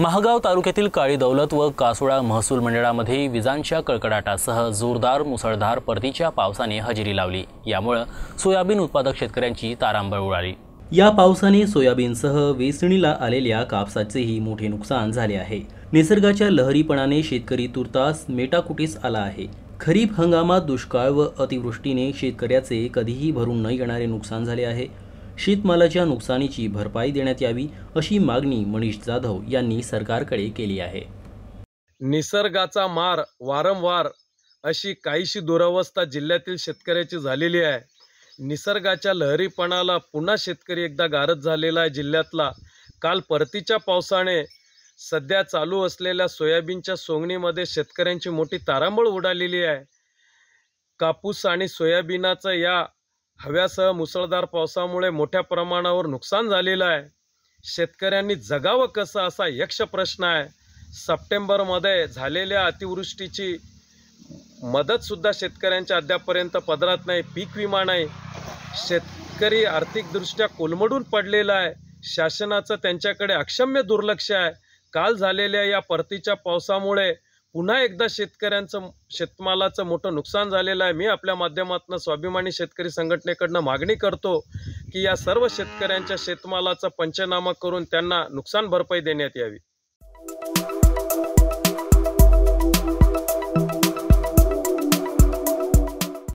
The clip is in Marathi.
महागाव तालुक्यातील काळी दौलत व कासोळा महसूल मंडळामध्ये विजांच्या कडकडाटासह जोरदार मुसळधार परतीच्या पावसाने हजेरी लावली यामुळं सोयाबीन उत्पादक शेतकऱ्यांची तारांबळ उडाली या पावसाने सोयाबीनसह वेसणीला आलेल्या कापसाचेही मोठे नुकसान झाले आहे निसर्गाच्या लहरीपणाने शेतकरी तुर्तास मेटाकुटीस आला आहे खरीप हंगामात दुष्काळ व अतिवृष्टीने शेतकऱ्याचे कधीही भरून न येणारे नुकसान झाले आहे शेतमालाच्या नुकसानीची भरपाई देण्यात यावी अशी मागणी मनीष जाधव यांनी सरकारकडे केली आहे निसर्गाचा मार वारंवार अशी काहीशी दुरावस्था जिल्ह्यातील शेतकऱ्याची झालेली आहे निसर्गाच्या लहरीपणाला पुन्हा शेतकरी एकदा गारद झालेला आहे जिल्ह्यातला काल परतीच्या पावसाने सध्या चालू असलेल्या सोयाबीनच्या सोंगणीमध्ये शेतकऱ्यांची मोठी तारांबळ उडालेली आहे कापूस आणि सोयाबीनाचं या हव्यासह मुसळधार पावसामुळे मोठ्या प्रमाणावर नुकसान झालेलं आहे शेतकऱ्यांनी जगावं कसं असा यक्ष प्रश्न आहे सप्टेंबरमध्ये झालेल्या अतिवृष्टीची मदतसुद्धा शेतकऱ्यांच्या अद्यापर्यंत पदरात नाही पीक विमा नाही शेतकरी आर्थिकदृष्ट्या कोलमडून पडलेला आहे शासनाचं त्यांच्याकडे अक्षम्य दुर्लक्ष आहे काल झालेल्या या परतीच्या पावसामुळे पुन्हा एकदा शेतकऱ्यांचं शेतमालाचं मोठं नुकसान झालेलं आहे मी आपल्या माध्यमातून स्वाभिमानी शेतकरी संघटनेकडनं मागणी करतो की या सर्व शेतकऱ्यांच्या शेतमालाचा पंचनामा करून त्यांना नुकसान भरपाई देण्यात यावी